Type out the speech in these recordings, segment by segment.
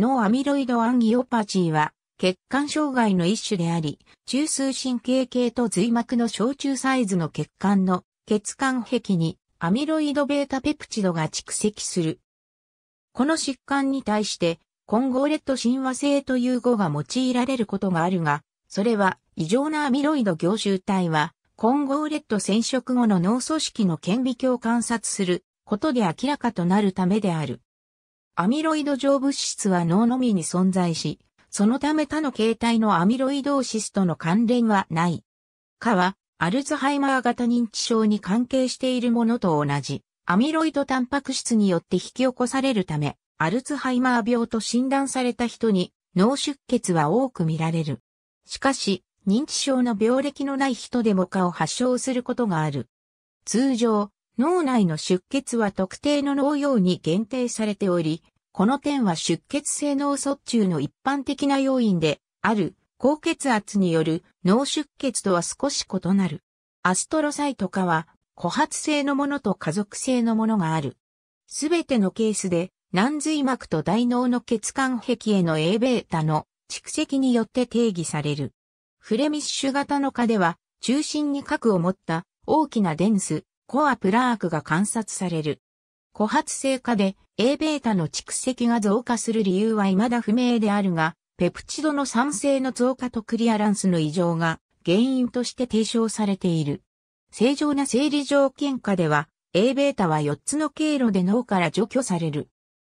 脳アミロイドアンギオパチーは、血管障害の一種であり、中枢神経系と髄膜の小中サイズの血管の血管壁にアミロイド β ペプチドが蓄積する。この疾患に対して、混合レッド親和性という語が用いられることがあるが、それは異常なアミロイド凝集体は、混合レッド染色後の脳組織の顕微鏡を観察することで明らかとなるためである。アミロイド上物質は脳のみに存在し、そのため他の形態のアミロイドーシスとの関連はない。かは、アルツハイマー型認知症に関係しているものと同じ、アミロイドタンパク質によって引き起こされるため、アルツハイマー病と診断された人に脳出血は多く見られる。しかし、認知症の病歴のない人でも蚊を発症することがある。通常、脳内の出血は特定の脳用に限定されており、この点は出血性脳卒中の一般的な要因である高血圧による脳出血とは少し異なる。アストロサイト化は、枯発性のものと家族性のものがある。すべてのケースで、軟髄膜と大脳の血管壁への Aβ の蓄積によって定義される。フレミッシュ型の蚊では、中心に核を持った大きなデンス、コアプラークが観察される。古発性化で Aβ の蓄積が増加する理由は未だ不明であるが、ペプチドの酸性の増加とクリアランスの異常が原因として提唱されている。正常な生理条件下では、Aβ は4つの経路で脳から除去される。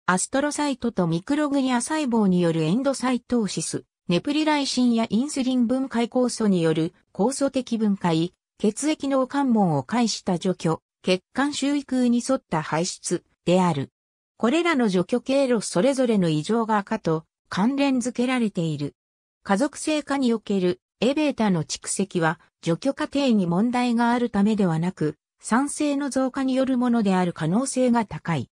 アストロサイトとミクログリア細胞によるエンドサイトーシス、ネプリライシンやインスリン分解酵素による酵素的分解、血液の関門を介した除去、血管周囲空に沿った排出である。これらの除去経路それぞれの異常が赤と関連づけられている。家族性化におけるエベータの蓄積は除去過程に問題があるためではなく、酸性の増加によるものである可能性が高い。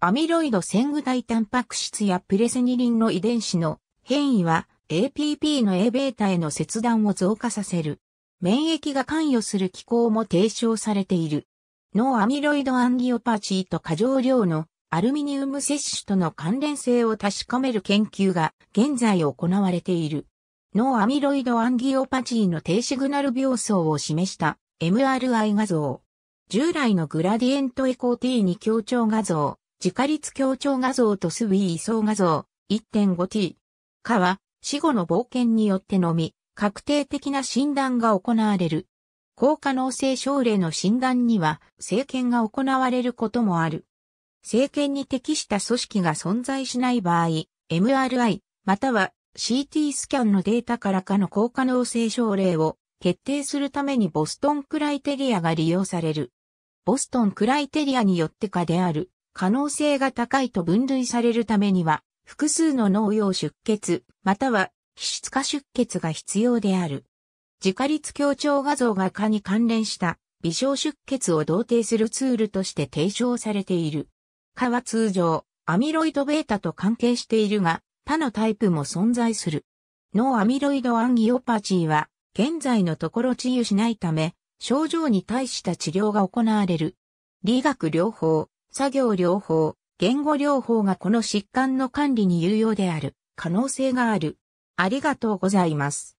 アミロイド線具体タンパク質やプレセニリンの遺伝子の変異は APP の A ベータへの切断を増加させる。免疫が関与する機構も提唱されている。脳アミロイドアンギオパチーと過剰量のアルミニウム摂取との関連性を確かめる研究が現在行われている。脳アミロイドアンギオパチーの低シグナル病層を示した MRI 画像。従来のグラディエントエコー T2 強調画像、自家率強調画像とスウィー層画像 1.5T かは死後の冒険によってのみ確定的な診断が行われる。高可能性症例の診断には、政権が行われることもある。政権に適した組織が存在しない場合、MRI、または CT スキャンのデータからかの高可能性症例を決定するためにボストンクライテリアが利用される。ボストンクライテリアによってかである可能性が高いと分類されるためには、複数の脳用出血、または皮質化出血が必要である。自家立強調画像が蚊に関連した微小出血を同定するツールとして提唱されている。蚊は通常、アミロイド β と関係しているが、他のタイプも存在する。脳アミロイドアンギオパチーは、現在のところ治癒しないため、症状に対した治療が行われる。理学療法、作業療法、言語療法がこの疾患の管理に有用である可能性がある。ありがとうございます。